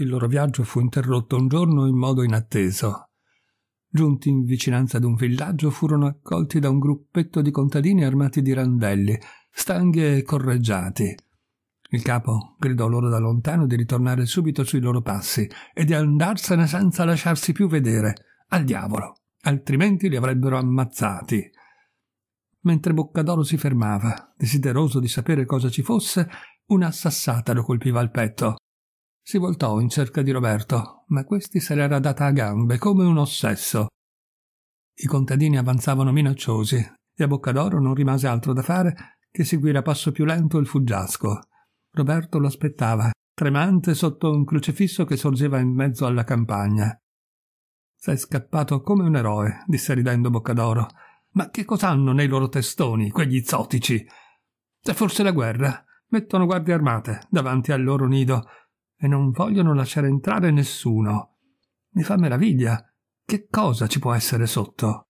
Il loro viaggio fu interrotto un giorno in modo inatteso. Giunti in vicinanza ad un villaggio, furono accolti da un gruppetto di contadini armati di randelli, stanghi e correggiati. Il capo gridò loro da lontano di ritornare subito sui loro passi e di andarsene senza lasciarsi più vedere, al diavolo, altrimenti li avrebbero ammazzati. Mentre Boccadoro si fermava, desideroso di sapere cosa ci fosse, una sassata lo colpiva al petto. Si voltò in cerca di Roberto, ma questi se l'era data a gambe come un ossesso. I contadini avanzavano minacciosi e a Boccadoro non rimase altro da fare che seguire a passo più lento il fuggiasco. Roberto lo aspettava, tremante sotto un crocifisso che sorgeva in mezzo alla campagna. Sei scappato come un eroe, disse ridendo Boccadoro. Ma che cos'hanno nei loro testoni, quegli zotici? C'è forse la guerra. Mettono guardie armate davanti al loro nido e non vogliono lasciare entrare nessuno. Mi fa meraviglia. Che cosa ci può essere sotto?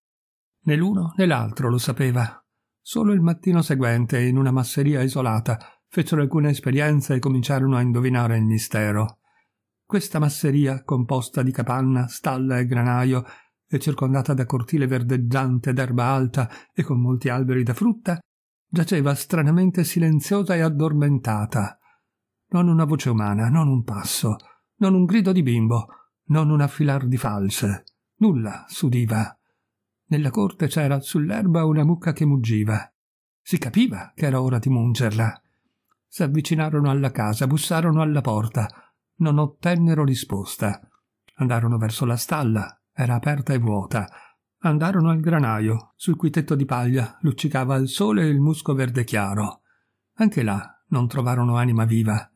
Né l'uno né l'altro lo sapeva. Solo il mattino seguente, in una masseria isolata, fecero alcune esperienze e cominciarono a indovinare il mistero. Questa masseria, composta di capanna, stalla e granaio, e circondata da cortile verdeggiante d'erba alta e con molti alberi da frutta, giaceva stranamente silenziosa e addormentata non una voce umana, non un passo, non un grido di bimbo, non un affilar di falce. Nulla s'udiva. Nella corte c'era sull'erba una mucca che muggiva. Si capiva che era ora di mungerla. S'avvicinarono alla casa, bussarono alla porta. Non ottennero risposta. Andarono verso la stalla, era aperta e vuota. Andarono al granaio, sul cui tetto di paglia luccicava al sole il musco verde chiaro. Anche là non trovarono anima viva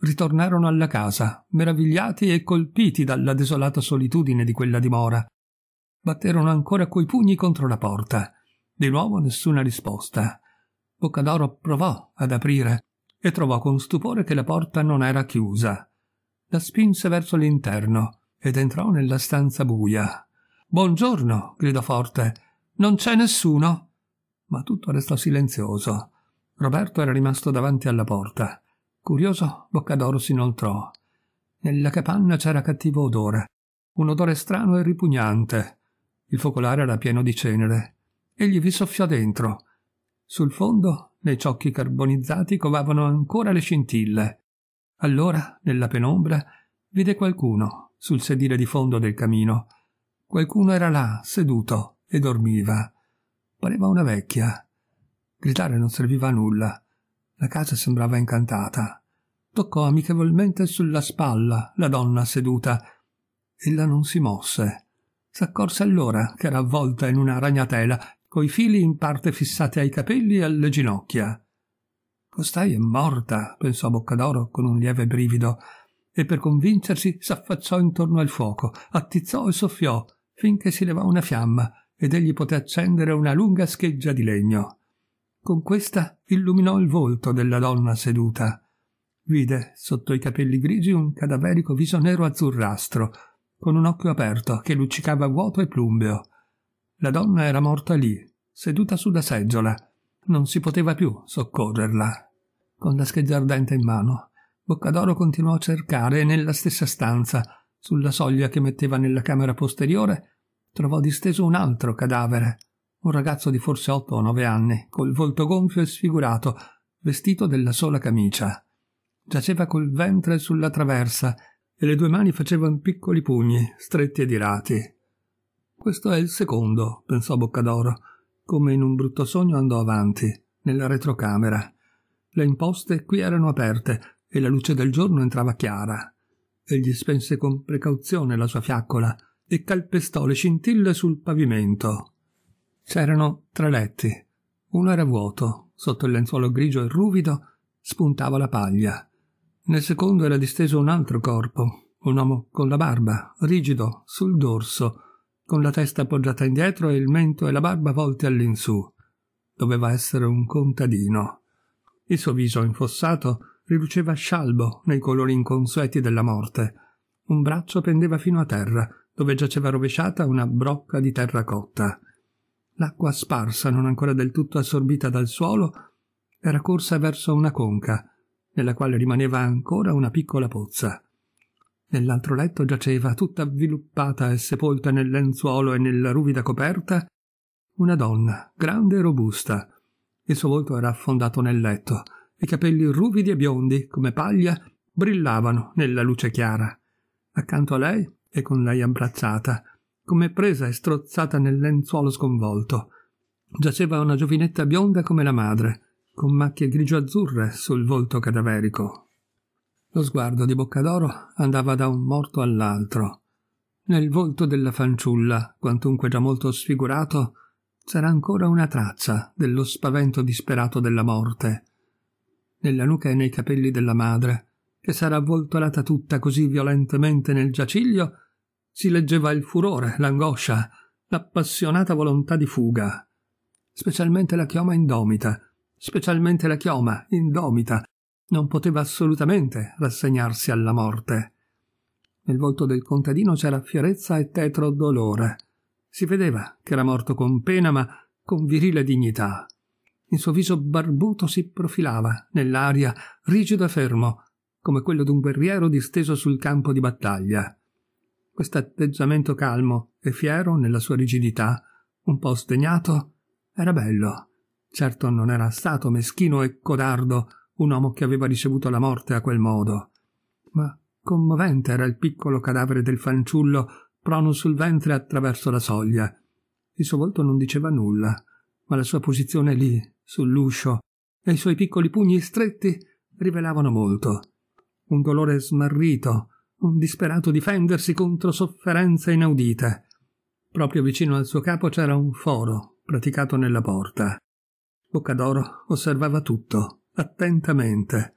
ritornarono alla casa, meravigliati e colpiti dalla desolata solitudine di quella dimora. Batterono ancora coi pugni contro la porta. Di nuovo nessuna risposta. Boccadoro provò ad aprire e trovò con stupore che la porta non era chiusa. La spinse verso l'interno ed entrò nella stanza buia. Buongiorno, gridò forte. Non c'è nessuno. Ma tutto restò silenzioso. Roberto era rimasto davanti alla porta. Curioso, Boccadoro si inoltrò. Nella capanna c'era cattivo odore, un odore strano e ripugnante. Il focolare era pieno di cenere. Egli vi soffiò dentro. Sul fondo, nei ciocchi carbonizzati, covavano ancora le scintille. Allora, nella penombra, vide qualcuno sul sedile di fondo del camino. Qualcuno era là, seduto, e dormiva. Pareva una vecchia. Gridare non serviva a nulla. La casa sembrava incantata. Toccò amichevolmente sulla spalla la donna seduta. Ella non si mosse. S'accorse allora che era avvolta in una ragnatela, coi fili in parte fissati ai capelli e alle ginocchia. Costai è morta, pensò Boccadoro con un lieve brivido, e per convincersi s'affacciò intorno al fuoco, attizzò e soffiò, finché si levò una fiamma ed egli poté accendere una lunga scheggia di legno. Con questa illuminò il volto della donna seduta. Vide, sotto i capelli grigi, un cadaverico viso nero azzurrastro, con un occhio aperto che luccicava vuoto e plumbeo. La donna era morta lì, seduta sulla seggiola. Non si poteva più soccorrerla. Con la scheggia ardente in mano, Boccadoro continuò a cercare e nella stessa stanza, sulla soglia che metteva nella camera posteriore, trovò disteso un altro cadavere, un ragazzo di forse otto o nove anni, col volto gonfio e sfigurato, vestito della sola camicia. Giaceva col ventre sulla traversa e le due mani facevano piccoli pugni, stretti e dirati. Questo è il secondo, pensò Boccadoro, come in un brutto sogno andò avanti, nella retrocamera. Le imposte qui erano aperte e la luce del giorno entrava chiara. Egli spense con precauzione la sua fiaccola e calpestò le scintille sul pavimento. C'erano tre letti. Uno era vuoto, sotto il lenzuolo grigio e ruvido spuntava la paglia. Nel secondo era disteso un altro corpo, un uomo con la barba, rigido, sul dorso, con la testa appoggiata indietro e il mento e la barba volti all'insù. Doveva essere un contadino. Il suo viso infossato riluceva scialbo nei colori inconsueti della morte. Un braccio pendeva fino a terra, dove giaceva rovesciata una brocca di terra cotta. L'acqua sparsa, non ancora del tutto assorbita dal suolo, era corsa verso una conca, nella quale rimaneva ancora una piccola pozza. Nell'altro letto giaceva, tutta avviluppata e sepolta nel lenzuolo e nella ruvida coperta, una donna, grande e robusta. Il suo volto era affondato nel letto, i capelli ruvidi e biondi, come paglia, brillavano nella luce chiara. Accanto a lei, e con lei abbracciata, come presa e strozzata nel lenzuolo sconvolto. Giaceva una giovinetta bionda come la madre, con macchie grigio-azzurre sul volto cadaverico. Lo sguardo di Boccadoro andava da un morto all'altro. Nel volto della fanciulla, quantunque già molto sfigurato, c'era ancora una traccia dello spavento disperato della morte. Nella nuca e nei capelli della madre, che s'era avvoltolata tutta così violentemente nel giaciglio si leggeva il furore, l'angoscia, l'appassionata volontà di fuga. Specialmente la chioma indomita, specialmente la chioma indomita, non poteva assolutamente rassegnarsi alla morte. Nel volto del contadino c'era fierezza e tetro dolore. Si vedeva che era morto con pena, ma con virile dignità. Il suo viso barbuto si profilava nell'aria, rigido e fermo, come quello d'un guerriero disteso sul campo di battaglia. Questo atteggiamento calmo e fiero nella sua rigidità, un po' sdegnato, era bello. Certo non era stato meschino e codardo un uomo che aveva ricevuto la morte a quel modo. Ma commovente era il piccolo cadavere del fanciullo prono sul ventre attraverso la soglia. Il suo volto non diceva nulla, ma la sua posizione lì, sull'uscio, e i suoi piccoli pugni stretti rivelavano molto. Un dolore smarrito, un disperato difendersi contro sofferenze inaudite. Proprio vicino al suo capo c'era un foro, praticato nella porta. Boccadoro osservava tutto, attentamente.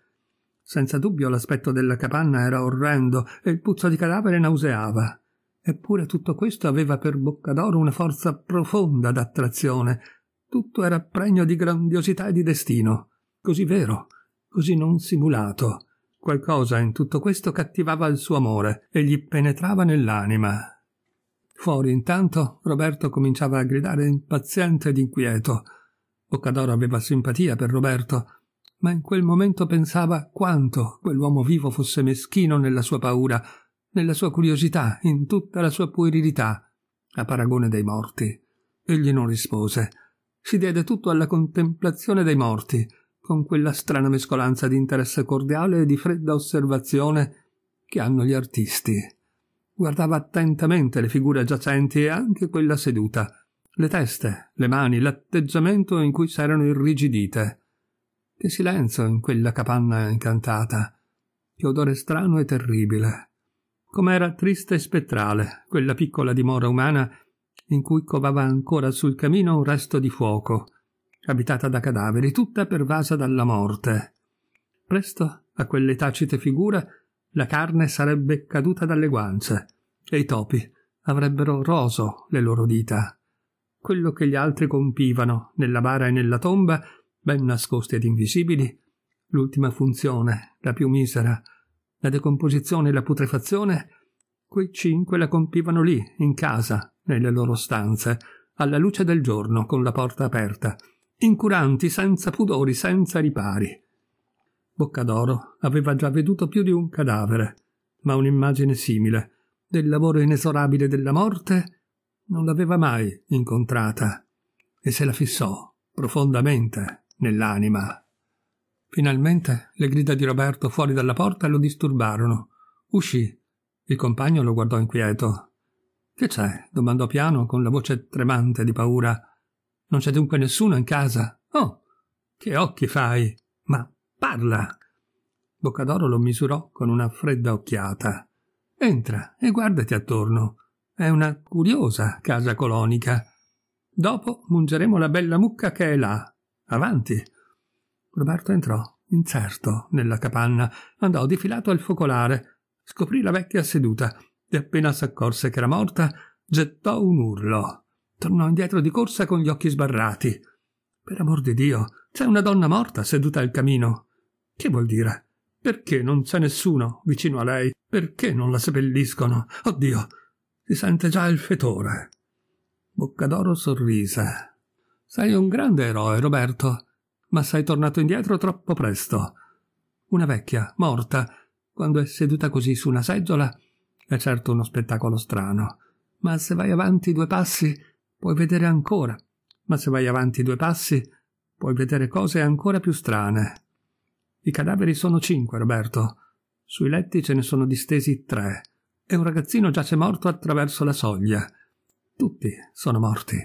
Senza dubbio l'aspetto della capanna era orrendo e il puzzo di cadavere nauseava. Eppure tutto questo aveva per Boccadoro una forza profonda d'attrazione. Tutto era pregno di grandiosità e di destino, così vero, così non simulato. Qualcosa in tutto questo cattivava il suo amore e gli penetrava nell'anima. Fuori intanto Roberto cominciava a gridare impaziente ed inquieto. Boccadoro aveva simpatia per Roberto, ma in quel momento pensava quanto quell'uomo vivo fosse meschino nella sua paura, nella sua curiosità, in tutta la sua puerilità, a paragone dei morti. Egli non rispose. Si diede tutto alla contemplazione dei morti, con quella strana mescolanza di interesse cordiale e di fredda osservazione che hanno gli artisti. Guardava attentamente le figure giacenti e anche quella seduta, le teste, le mani, l'atteggiamento in cui s'erano irrigidite. Che silenzio in quella capanna incantata, che odore strano e terribile. Com'era triste e spettrale quella piccola dimora umana in cui covava ancora sul camino un resto di fuoco, abitata da cadaveri, tutta pervasa dalla morte. Presto, a quelle tacite figure, la carne sarebbe caduta dalle guance e i topi avrebbero roso le loro dita. Quello che gli altri compivano nella bara e nella tomba, ben nascosti ed invisibili, l'ultima funzione, la più misera, la decomposizione e la putrefazione, quei cinque la compivano lì, in casa, nelle loro stanze, alla luce del giorno, con la porta aperta, incuranti, senza pudori, senza ripari. Boccadoro aveva già veduto più di un cadavere, ma un'immagine simile del lavoro inesorabile della morte non l'aveva mai incontrata e se la fissò profondamente nell'anima. Finalmente le grida di Roberto fuori dalla porta lo disturbarono. Uscì. Il compagno lo guardò inquieto. Che c'è? domandò piano con la voce tremante di paura. Non c'è dunque nessuno in casa. Oh, che occhi fai! Ma parla! Boccadoro lo misurò con una fredda occhiata. Entra e guardati attorno. È una curiosa casa colonica. Dopo mungeremo la bella mucca che è là. Avanti. Roberto entrò, incerto, nella capanna, andò di filato al focolare, scoprì la vecchia seduta e appena s'accorse che era morta, gettò un urlo tornò indietro di corsa con gli occhi sbarrati. Per amor di Dio, c'è una donna morta seduta al camino. Che vuol dire? Perché non c'è nessuno vicino a lei? Perché non la seppelliscono? Oddio, si sente già il fetore. Boccadoro sorrise. Sei un grande eroe, Roberto, ma sei tornato indietro troppo presto. Una vecchia, morta, quando è seduta così su una seggiola, è certo uno spettacolo strano. Ma se vai avanti due passi puoi vedere ancora, ma se vai avanti due passi puoi vedere cose ancora più strane. I cadaveri sono cinque, Roberto. Sui letti ce ne sono distesi tre, e un ragazzino giace morto attraverso la soglia. Tutti sono morti.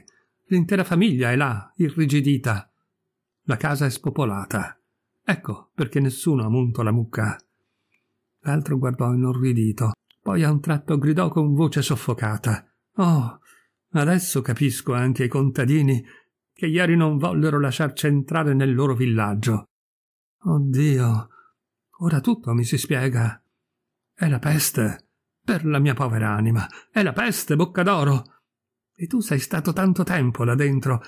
L'intera famiglia è là, irrigidita. La casa è spopolata. Ecco perché nessuno ha munto la mucca. L'altro guardò inorridito, poi a un tratto gridò con voce soffocata. Oh, Adesso capisco anche i contadini che ieri non vollero lasciarci entrare nel loro villaggio. Oddio, ora tutto mi si spiega. È la peste, per la mia povera anima, è la peste, bocca d'oro. E tu sei stato tanto tempo là dentro,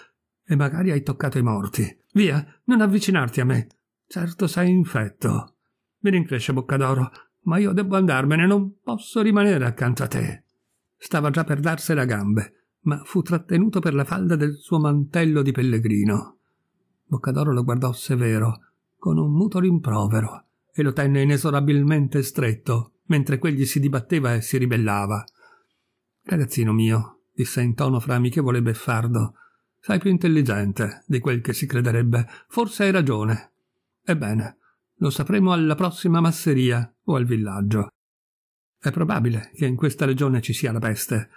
e magari hai toccato i morti. Via, non avvicinarti a me. Certo sei infetto. Mi rincresce bocca d'oro, ma io devo andarmene, non posso rimanere accanto a te. Stava già per darsi la gambe ma fu trattenuto per la falda del suo mantello di pellegrino. Boccadoro lo guardò severo, con un muto rimprovero, e lo tenne inesorabilmente stretto, mentre quegli si dibatteva e si ribellava. Ragazzino mio, disse in tono fra amichevole e beffardo, sei più intelligente di quel che si crederebbe, forse hai ragione. Ebbene, lo sapremo alla prossima masseria o al villaggio. È probabile che in questa regione ci sia la peste,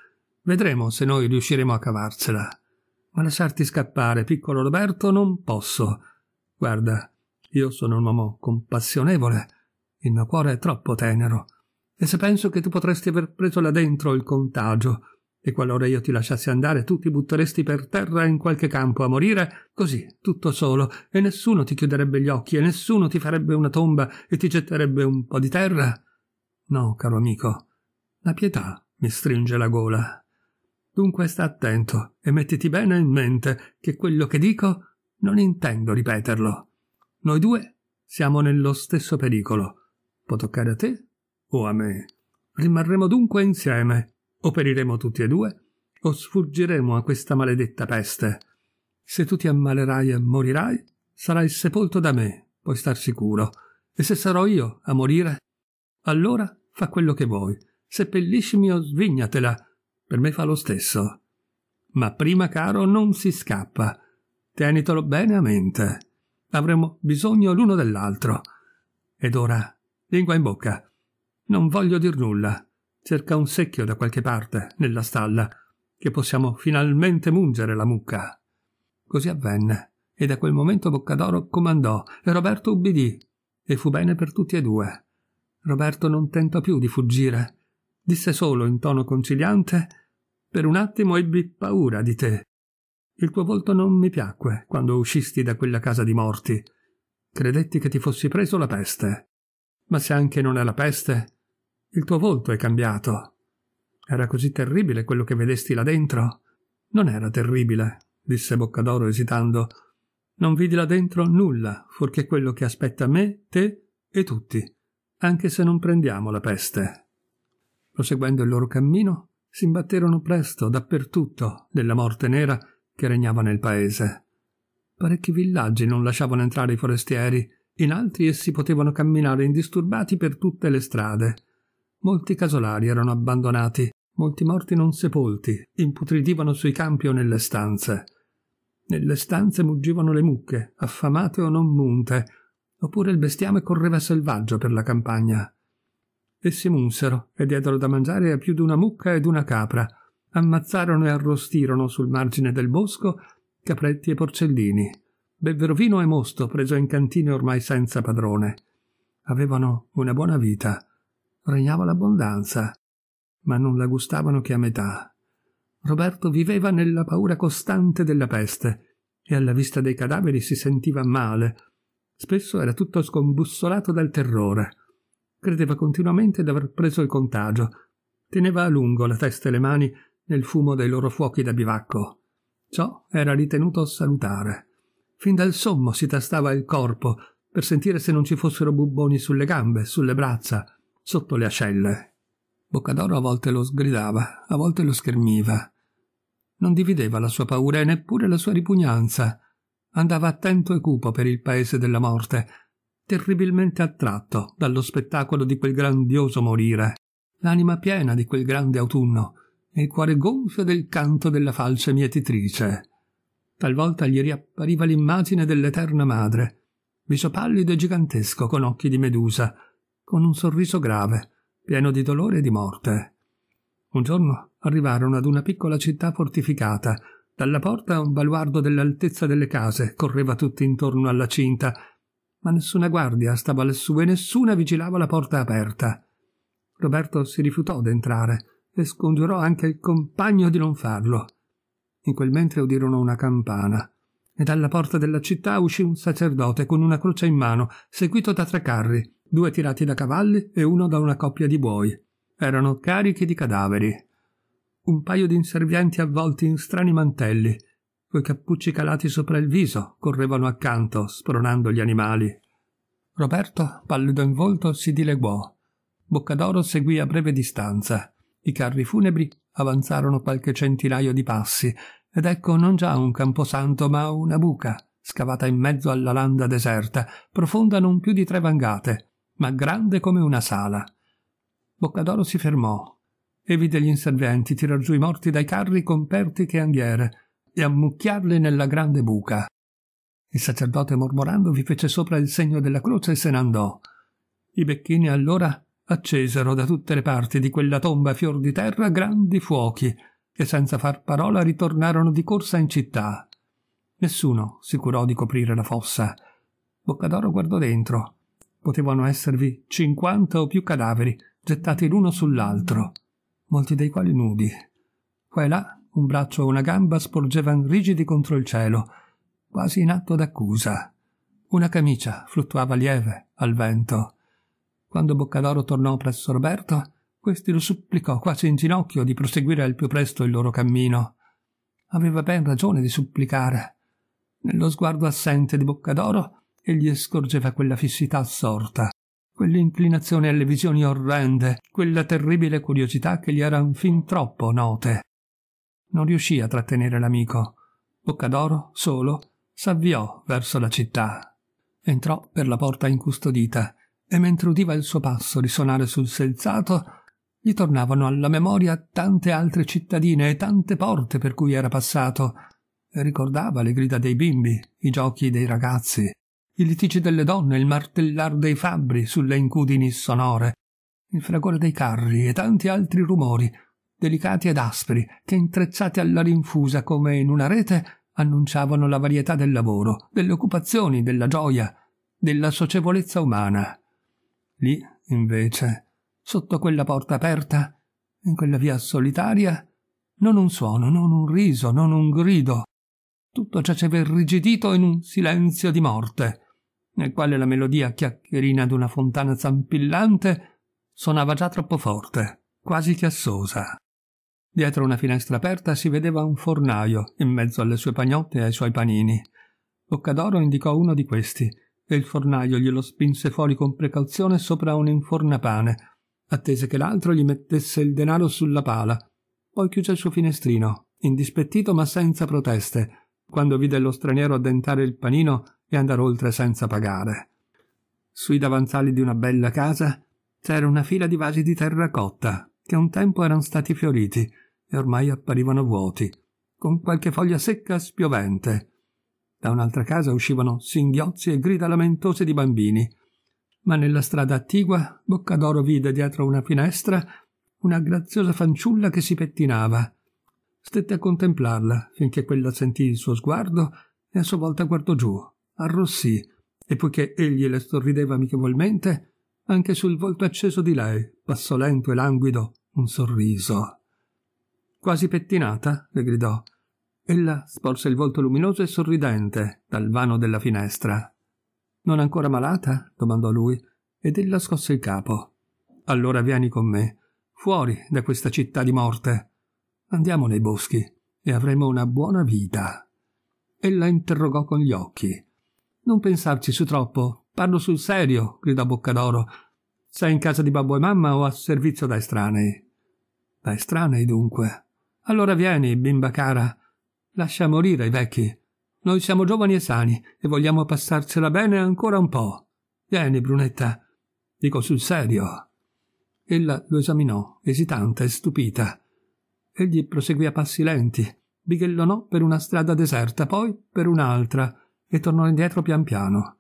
Vedremo se noi riusciremo a cavarcela. Ma lasciarti scappare, piccolo Roberto, non posso. Guarda, io sono un uomo compassionevole. Il mio cuore è troppo tenero. E se penso che tu potresti aver preso là dentro il contagio, e qualora io ti lasciassi andare, tu ti butteresti per terra in qualche campo a morire, così, tutto solo, e nessuno ti chiuderebbe gli occhi, e nessuno ti farebbe una tomba e ti getterebbe un po' di terra. No, caro amico, la pietà mi stringe la gola. Dunque sta attento e mettiti bene in mente che quello che dico non intendo ripeterlo. Noi due siamo nello stesso pericolo. Può toccare a te o a me. Rimarremo dunque insieme, o periremo tutti e due, o sfuggiremo a questa maledetta peste. Se tu ti ammalerai e morirai, sarai sepolto da me, puoi star sicuro. E se sarò io a morire, allora fa quello che vuoi. Seppelliscimi o svignatela, per me fa lo stesso. Ma prima, caro, non si scappa. Tenitelo bene a mente. Avremo bisogno l'uno dell'altro. Ed ora, lingua in bocca. Non voglio dir nulla. Cerca un secchio da qualche parte, nella stalla, che possiamo finalmente mungere la mucca. Così avvenne, e da quel momento Boccadoro comandò, e Roberto ubbidì, e fu bene per tutti e due. Roberto non tentò più di fuggire. Disse solo in tono conciliante per un attimo ebbi paura di te. Il tuo volto non mi piacque quando uscisti da quella casa di morti. Credetti che ti fossi preso la peste. Ma se anche non è la peste, il tuo volto è cambiato. Era così terribile quello che vedesti là dentro? Non era terribile, disse Boccadoro esitando. Non vidi là dentro nulla, fuorché quello che aspetta me, te e tutti, anche se non prendiamo la peste. Proseguendo il loro cammino, si imbatterono presto dappertutto della morte nera che regnava nel paese. Parecchi villaggi non lasciavano entrare i forestieri, in altri essi potevano camminare indisturbati per tutte le strade. Molti casolari erano abbandonati, molti morti non sepolti, imputridivano sui campi o nelle stanze. Nelle stanze muggivano le mucche, affamate o non munte, oppure il bestiame correva selvaggio per la campagna. Essi munsero e diedero da mangiare a più di una mucca ed una capra. Ammazzarono e arrostirono sul margine del bosco capretti e porcellini. Bevvero vino e mosto preso in cantine ormai senza padrone. Avevano una buona vita. Regnava l'abbondanza, ma non la gustavano che a metà. Roberto viveva nella paura costante della peste e alla vista dei cadaveri si sentiva male. Spesso era tutto scombussolato dal terrore credeva continuamente d'aver preso il contagio. Teneva a lungo la testa e le mani nel fumo dei loro fuochi da bivacco. Ciò era ritenuto salutare. Fin dal sommo si tastava il corpo per sentire se non ci fossero bubboni sulle gambe, sulle braccia, sotto le ascelle. Boccadoro a volte lo sgridava, a volte lo schermiva. Non divideva la sua paura e neppure la sua ripugnanza. Andava attento e cupo per il paese della morte, terribilmente attratto dallo spettacolo di quel grandioso morire, l'anima piena di quel grande autunno e il cuore gonfio del canto della falce mietitrice. Talvolta gli riappariva l'immagine dell'eterna madre, viso pallido e gigantesco con occhi di medusa, con un sorriso grave, pieno di dolore e di morte. Un giorno arrivarono ad una piccola città fortificata. Dalla porta un baluardo dell'altezza delle case correva tutti intorno alla cinta ma nessuna guardia stava lassù e nessuna vigilava la porta aperta. Roberto si rifiutò d'entrare e scongiurò anche il compagno di non farlo. In quel mentre udirono una campana e dalla porta della città uscì un sacerdote con una croce in mano, seguito da tre carri, due tirati da cavalli e uno da una coppia di buoi. Erano carichi di cadaveri. Un paio di inservienti avvolti in strani mantelli coi cappucci calati sopra il viso, correvano accanto, spronando gli animali. Roberto, pallido in volto, si dileguò. Boccadoro seguì a breve distanza. I carri funebri avanzarono qualche centinaio di passi, ed ecco non già un camposanto, ma una buca, scavata in mezzo alla landa deserta, profonda non più di tre vangate, ma grande come una sala. Boccadoro si fermò e vide gli inserventi tirar giù i morti dai carri con pertiche anghiere, e ammucchiarli nella grande buca. Il sacerdote mormorando vi fece sopra il segno della croce e se ne andò. I becchini allora accesero da tutte le parti di quella tomba fior di terra grandi fuochi, e senza far parola ritornarono di corsa in città. Nessuno si curò di coprire la fossa. Boccadoro guardò dentro. Potevano esservi cinquanta o più cadaveri, gettati l'uno sull'altro, molti dei quali nudi. Qua e là un braccio e una gamba sporgevan rigidi contro il cielo, quasi in atto d'accusa. Una camicia fluttuava lieve al vento. Quando Boccadoro tornò presso Roberto, questi lo supplicò quasi in ginocchio di proseguire al più presto il loro cammino. Aveva ben ragione di supplicare. Nello sguardo assente di Boccadoro egli scorgeva quella fissità assorta, quell'inclinazione alle visioni orrende, quella terribile curiosità che gli eran fin troppo note non riuscì a trattenere l'amico. Boccadoro, solo, s'avviò verso la città. Entrò per la porta incustodita e mentre udiva il suo passo risuonare sul selzato, gli tornavano alla memoria tante altre cittadine e tante porte per cui era passato. E Ricordava le grida dei bimbi, i giochi dei ragazzi, i litigi delle donne, il martellar dei fabbri sulle incudini sonore, il fragore dei carri e tanti altri rumori delicati ed aspri, che intrecciati alla rinfusa come in una rete annunciavano la varietà del lavoro, delle occupazioni, della gioia, della socievolezza umana. Lì, invece, sotto quella porta aperta, in quella via solitaria, non un suono, non un riso, non un grido. Tutto giaceva irrigidito in un silenzio di morte, nel quale la melodia chiacchierina d'una fontana zampillante sonava già troppo forte, quasi chiassosa. Dietro una finestra aperta si vedeva un fornaio, in mezzo alle sue pagnotte e ai suoi panini. Boccadoro indicò uno di questi, e il fornaio glielo spinse fuori con precauzione sopra un infornapane, attese che l'altro gli mettesse il denaro sulla pala. Poi chiuse il suo finestrino, indispettito ma senza proteste, quando vide lo straniero addentare il panino e andare oltre senza pagare. Sui davanzali di una bella casa c'era una fila di vasi di terracotta che un tempo erano stati fioriti e ormai apparivano vuoti, con qualche foglia secca spiovente. Da un'altra casa uscivano singhiozzi e grida lamentose di bambini. Ma nella strada attigua Boccadoro vide dietro una finestra una graziosa fanciulla che si pettinava. Stette a contemplarla finché quella sentì il suo sguardo e a sua volta guardò giù, arrossì, e poiché egli le sorrideva amichevolmente, anche sul volto acceso di lei passò lento e languido un sorriso quasi pettinata? le gridò. Ella sporse il volto luminoso e sorridente dal vano della finestra. Non ancora malata? domandò lui, ed ella scosse il capo. Allora vieni con me, fuori da questa città di morte. Andiamo nei boschi e avremo una buona vita. Ella interrogò con gli occhi. Non pensarci su troppo, parlo sul serio, gridò Boccadoro. Sei in casa di babbo e mamma o a servizio da estranei? Da estranei, dunque. Allora vieni, bimba cara. Lascia morire i vecchi. Noi siamo giovani e sani e vogliamo passarcela bene ancora un po'. Vieni, Brunetta. Dico sul serio. Ella lo esaminò, esitante e stupita. Egli proseguì a passi lenti, bighellonò per una strada deserta, poi per un'altra, e tornò indietro pian piano.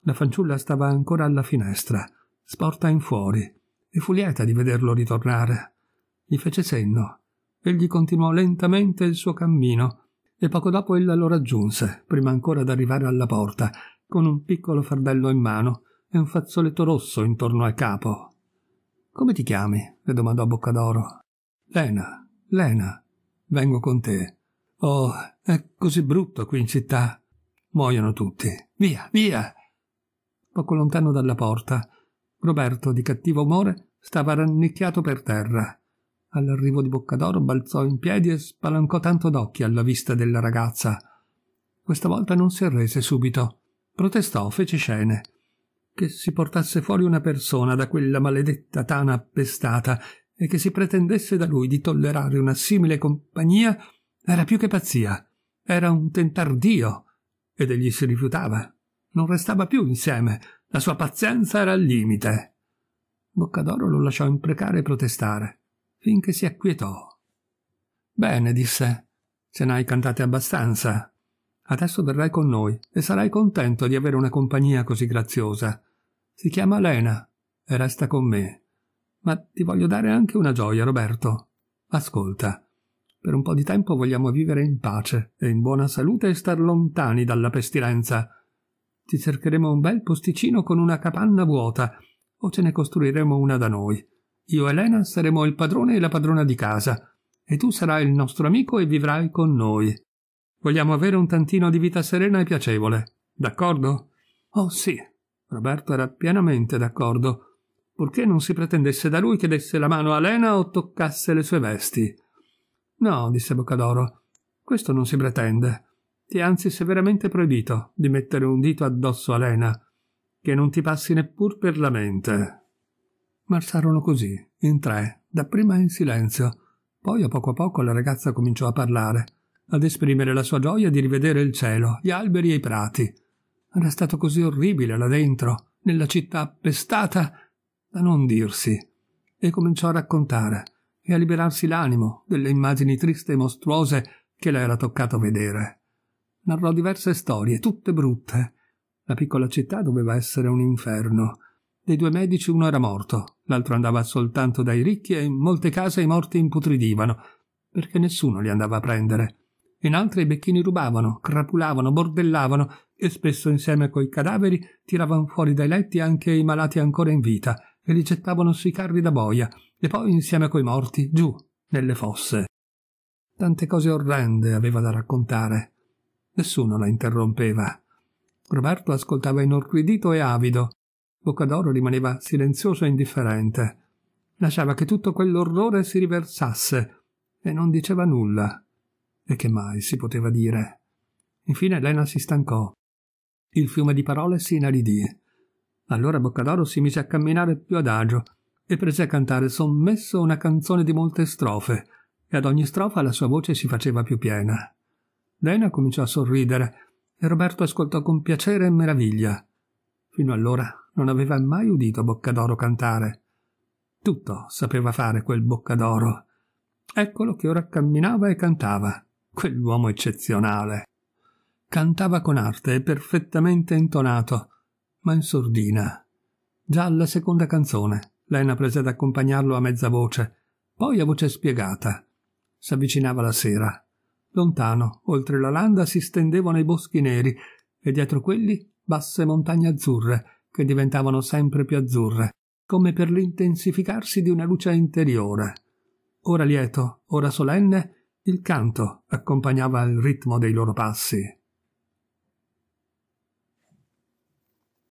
La fanciulla stava ancora alla finestra, sporta in fuori, e fu lieta di vederlo ritornare. Gli fece cenno, egli continuò lentamente il suo cammino e poco dopo ella lo raggiunse, prima ancora d'arrivare alla porta, con un piccolo fardello in mano e un fazzoletto rosso intorno al capo. Come ti chiami? le domandò Boccadoro. Lena, Lena, vengo con te. Oh, è così brutto qui in città. Muoiono tutti. Via, via! Poco lontano dalla porta, Roberto, di cattivo umore, stava rannicchiato per terra All'arrivo di Boccadoro balzò in piedi e spalancò tanto d'occhi alla vista della ragazza. Questa volta non si arrese subito. Protestò, fece scene. Che si portasse fuori una persona da quella maledetta tana appestata e che si pretendesse da lui di tollerare una simile compagnia era più che pazzia. Era un tentardio ed egli si rifiutava. Non restava più insieme. La sua pazienza era al limite. Boccadoro lo lasciò imprecare e protestare finché si acquietò. Bene, disse, ce n'hai cantate abbastanza. Adesso verrai con noi e sarai contento di avere una compagnia così graziosa. Si chiama Lena e resta con me. Ma ti voglio dare anche una gioia, Roberto. Ascolta, per un po' di tempo vogliamo vivere in pace e in buona salute e star lontani dalla pestilenza. Ti cercheremo un bel posticino con una capanna vuota o ce ne costruiremo una da noi io e Lena saremo il padrone e la padrona di casa, e tu sarai il nostro amico e vivrai con noi. Vogliamo avere un tantino di vita serena e piacevole, d'accordo? Oh sì. Roberto era pienamente d'accordo, purché non si pretendesse da lui che desse la mano a Lena o toccasse le sue vesti. No, disse Boccadoro, questo non si pretende. Ti è anzi severamente proibito di mettere un dito addosso a Lena, che non ti passi neppur per la mente. Marciarono così, in tre, dapprima in silenzio. Poi a poco a poco la ragazza cominciò a parlare, ad esprimere la sua gioia di rivedere il cielo, gli alberi e i prati. Era stato così orribile là dentro, nella città appestata, da non dirsi. E cominciò a raccontare e a liberarsi l'animo delle immagini triste e mostruose che le era toccato vedere. Narrò diverse storie, tutte brutte. La piccola città doveva essere un inferno dei due medici uno era morto, l'altro andava soltanto dai ricchi e in molte case i morti imputridivano, perché nessuno li andava a prendere. In altre i becchini rubavano, crapulavano, bordellavano e spesso insieme coi cadaveri tiravano fuori dai letti anche i malati ancora in vita e li gettavano sui carri da boia e poi insieme coi morti giù nelle fosse. Tante cose orrende aveva da raccontare. Nessuno la interrompeva. Roberto ascoltava inorridito e avido, Boccadoro rimaneva silenzioso e indifferente. Lasciava che tutto quell'orrore si riversasse e non diceva nulla. E che mai si poteva dire? Infine Elena si stancò. Il fiume di parole si inaridì. Allora Boccadoro si mise a camminare più adagio e prese a cantare sommesso una canzone di molte strofe, e ad ogni strofa la sua voce si faceva più piena. Lena cominciò a sorridere e Roberto ascoltò con piacere e meraviglia. Fino allora non aveva mai udito Boccadoro cantare. Tutto sapeva fare quel Boccadoro. Eccolo che ora camminava e cantava, quell'uomo eccezionale. Cantava con arte e perfettamente intonato, ma in sordina. Già alla seconda canzone, Lena prese ad accompagnarlo a mezza voce, poi a voce spiegata. S'avvicinava la sera. Lontano, oltre la landa, si stendevano i boschi neri e dietro quelli basse montagne azzurre, che diventavano sempre più azzurre, come per l'intensificarsi di una luce interiore. Ora lieto, ora solenne, il canto accompagnava il ritmo dei loro passi.